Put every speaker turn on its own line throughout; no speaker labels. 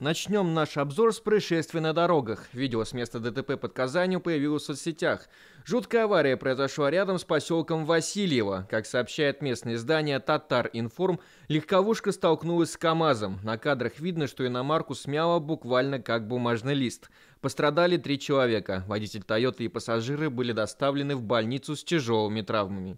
Начнем наш обзор с происшествий на дорогах. Видео с места ДТП под Казанью появилось в соцсетях. Жуткая авария произошла рядом с поселком Васильево. Как сообщает местное издание «Татар Информ», легковушка столкнулась с КАМАЗом. На кадрах видно, что иномарку смяло буквально как бумажный лист. Пострадали три человека. Водитель «Тойоты» и пассажиры были доставлены в больницу с тяжелыми травмами.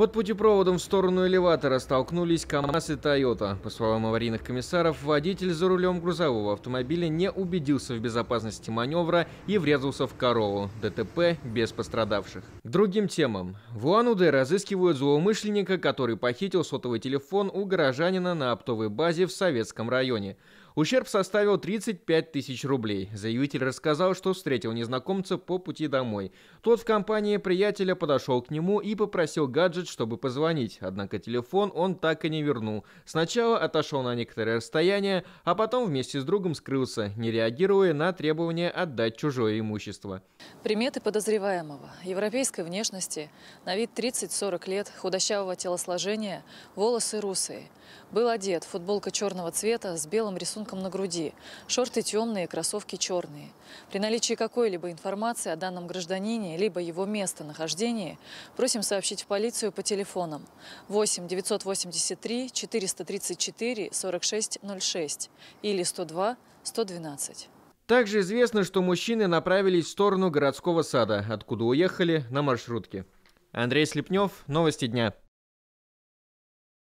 Под путепроводом в сторону элеватора столкнулись КАМАЗ и Тойота. По словам аварийных комиссаров, водитель за рулем грузового автомобиля не убедился в безопасности маневра и врезался в корову. ДТП без пострадавших. К другим темам. В уан разыскивают злоумышленника, который похитил сотовый телефон у горожанина на оптовой базе в Советском районе. Ущерб составил 35 тысяч рублей. Заявитель рассказал, что встретил незнакомца по пути домой. Тот в компании приятеля подошел к нему и попросил гаджет, чтобы позвонить. Однако телефон он так и не вернул. Сначала отошел на некоторое расстояние, а потом вместе с другом скрылся, не реагируя на требование отдать чужое имущество.
Приметы подозреваемого. Европейской внешности, на вид 30-40 лет, худощавого телосложения, волосы русые. Был одет, футболка черного цвета с белым рисунком рисунком на груди. Шорты темные, кроссовки черные. При наличии какой-либо информации о данном гражданине, либо его местонахождении, просим сообщить в полицию по телефонам 8 983 434 4606 или 102 112.
Также известно, что мужчины направились в сторону городского сада, откуда уехали на маршрутке. Андрей Слепнев, новости дня.